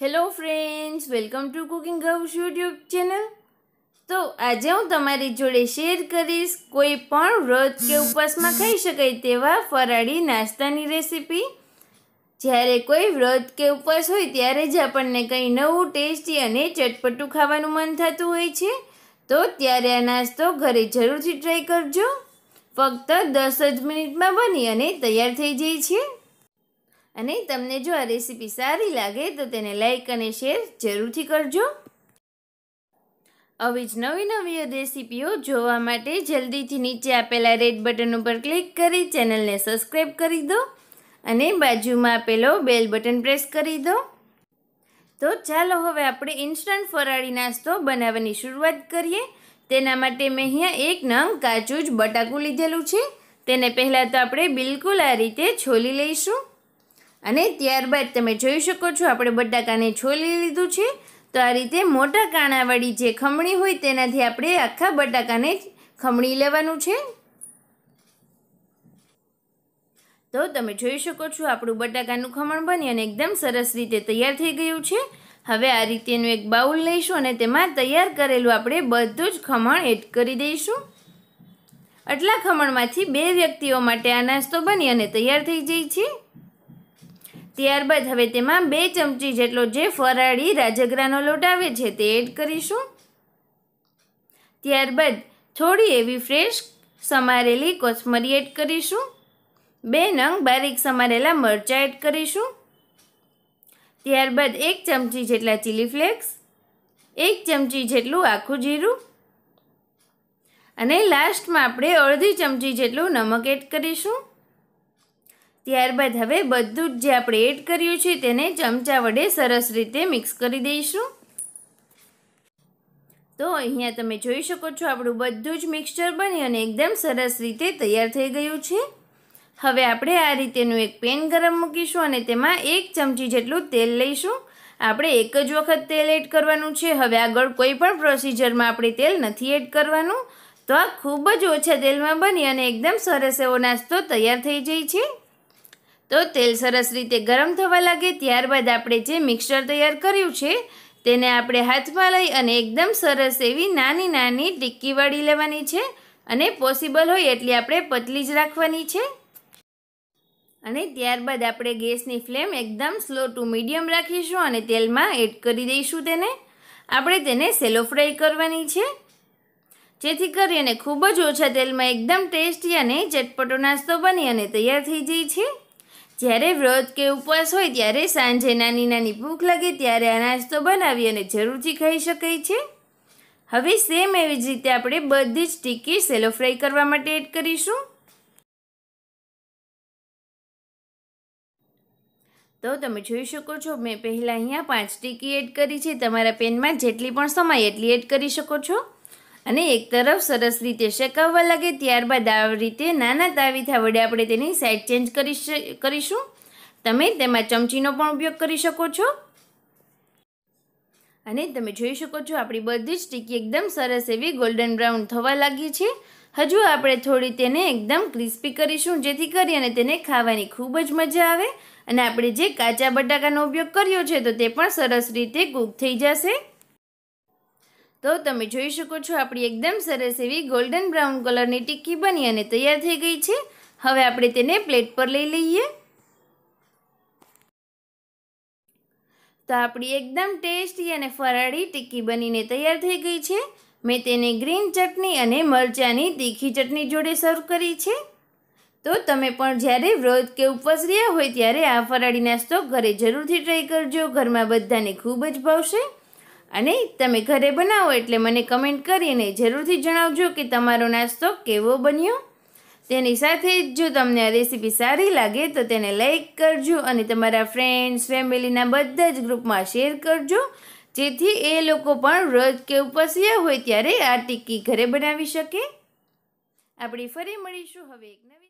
hello friends welcome to cooking હવ YouTube channel તો આજે હું તમારી જોડે શેર કરીશ કોઈ પણ વ્રત કે ઉપવાસમાં ખાઈ શકાય તેવા ફરાળી નાસ્તાની રેસીપી જ્યારે કોઈ વ્રત કે ઉપવાસ હોય ત્યારે જ આપણને કંઈ નવું ટેસ્ટી અને ચટપટું ખાવાનું મન થતું હોય છે તો ત્યારે આ નાસ્તો ઘરે જરૂરથી ટ્રાય કરજો ફક્ત દસ જ મિનિટમાં બની અને તૈયાર થઈ જાય છે અને તમને જો આ રેસીપી સારી લાગે તો તેને લાઇક અને શેર જરૂરથી કરજો આવી જ નવી નવી રેસીપીઓ જોવા માટે જલ્દીથી નીચે આપેલા રેડ બટન ઉપર ક્લિક કરી ચેનલને સબસ્ક્રાઈબ કરી દો અને બાજુમાં આપેલો બેલ બટન પ્રેસ કરી દો તો ચાલો હવે આપણે ઇન્સ્ટન્ટ ફરાળી નાસ્તો બનાવવાની શરૂઆત કરીએ તેના માટે મેં અહીંયા એક નંગ કાચું જ બટાકું લીધેલું છે તેને પહેલાં તો આપણે બિલકુલ આ રીતે છોલી લઈશું અને ત્યારબાદ તમે જોઈ શકો છો આપણે બટાકાને છોલી લીધું છે તો આ રીતે મોટા કાણાવાળી જે ખમણી હોય તેનાથી આપણે આખા બટાકાને ખમણી લેવાનું છે તો તમે જોઈ શકો છો આપણું બટાકાનું ખમણ બની અને એકદમ સરસ રીતે તૈયાર થઈ ગયું છે હવે આ રીતેનું એક બાઉલ લઈશું અને તેમાં તૈયાર કરેલું આપણે બધું જ ખમણ એડ કરી દઈશું આટલા ખમણમાંથી બે વ્યક્તિઓ માટે આ નાસ્તો બની અને તૈયાર થઈ જાય છે ત્યારબાદ હવે તેમાં બે ચમચી જેટલો જે ફરાળી રાજગરાનો લોટ આવે છે તે એડ કરીશું ત્યારબાદ થોડી એવી ફ્રેશ સમારેલી કોથમરી એડ કરીશું બે નંગ બારીક સમારેલા મરચાં એડ કરીશું ત્યારબાદ એક ચમચી જેટલા ચીલી ફ્લેક્સ એક ચમચી જેટલું આખું જીરું અને લાસ્ટમાં આપણે અડધી ચમચી જેટલું નમક એડ કરીશું ત્યારબાદ હવે બધું જ જે આપણે એડ કર્યું છે તેને ચમચા વડે સરસ રીતે મિક્સ કરી દઈશું તો અહીંયા તમે જોઈ શકો છો આપણું બધું જ મિક્સચર બની અને એકદમ સરસ રીતે તૈયાર થઈ ગયું છે હવે આપણે આ રીતેનું એક પેન ગરમ મૂકીશું અને તેમાં એક ચમચી જેટલું તેલ લઈશું આપણે એક જ વખત તેલ એડ કરવાનું છે હવે આગળ કોઈ પણ પ્રોસિજરમાં આપણે તેલ નથી એડ કરવાનું તો આ ખૂબ જ ઓછા તેલમાં બની અને એકદમ સરસ એવો નાસ્તો તૈયાર થઈ જાય છે તો તેલ સરસ રીતે ગરમ થવા લાગે ત્યારબાદ આપણે જે મિક્સર તૈયાર કર્યું છે તેને આપણે હાથમાં લઈ અને એકદમ સરસ એવી નાની નાની ટીક્કી લેવાની છે અને પોસિબલ હોય એટલી આપણે પતલી જ રાખવાની છે અને ત્યારબાદ આપણે ગેસની ફ્લેમ એકદમ સ્લો ટુ મીડિયમ રાખીશું અને તેલમાં એડ કરી દઈશું તેને આપણે તેને સેલો ફ્રાય કરવાની છે જેથી કરીને ખૂબ જ ઓછા તેલમાં એકદમ ટેસ્ટી અને ચટપટો નાસ્તો બની અને તૈયાર થઈ જાય છે જ્યારે વ્રત કે ઉપવાસ હોય ત્યારે સાંજે નાની નાની ભૂખ લાગે ત્યારે અનાજ તો બનાવી અને જરૂરથી ખાઈ શકાય છે હવે સેમ એવી જ રીતે આપણે બધી જ ટીકી સેલો ફ્રાય કરવા માટે એડ કરીશું તો તમે જોઈ શકો છો મેં પહેલાં અહીંયા પાંચ ટીકી એડ કરી છે તમારા પેનમાં જેટલી પણ સમાય એટલી એડ કરી શકો છો અને એક તરફ સરસ રીતે શેકાવવા લાગે ત્યારબાદ આ રીતે નાના તાવીથા વડે આપણે તેની સાઈડ ચેન્જ કરી કરીશું તમે તેમાં ચમચીનો પણ ઉપયોગ કરી શકો છો અને તમે જોઈ શકો છો આપણી બધી જ ટીકી એકદમ સરસ એવી ગોલ્ડન બ્રાઉન થવા લાગી છે હજુ આપણે થોડી તેને એકદમ ક્રિસ્પી કરીશું જેથી કરી અને તેને ખાવાની ખૂબ જ મજા આવે અને આપણે જે કાચા બટાકાનો ઉપયોગ કર્યો છે તો તે પણ સરસ રીતે કૂક થઈ જશે તો તમે જોઈ શકો છો આપણી એકદમ સરસ એવી ગોલ્ડન બ્રાઉન કલરની ટિક્કી બની અને તૈયાર થઈ ગઈ છે હવે આપણે તેને પ્લેટ પર લઈ લઈએ તો આપણી એકદમ ટેસ્ટી અને ફરાળી ટિક્કી બનીને તૈયાર થઈ ગઈ છે મેં તેને ગ્રીન ચટણી અને મરચાંની તીખી ચટણી જોડે સર્વ કરી છે તો તમે પણ જ્યારે વ્રત કે ઉપવાસ રહ્યા હોય ત્યારે આ ફરાળી નાસ્તો ઘરે જરૂરથી ટ્રાય કરજો ઘરમાં બધાને ખૂબ જ ભાવશે અને તમે ઘરે બનાવો એટલે મને કમેન્ટ કરીને જરૂરથી જણાવજો કે તમારો નાસ્તો કેવો બન્યો તેની સાથે જ જો તમને આ રેસીપી સારી લાગે તો તેને લાઇક કરજો અને તમારા ફ્રેન્ડ્સ ફેમિલીના બધા જ ગ્રુપમાં શેર કરજો જેથી એ લોકો પણ રોજ કે ઉપસ્યા હોય ત્યારે આ ટીક્કી ઘરે બનાવી શકે આપણે ફરી મળીશું હવે એક નવી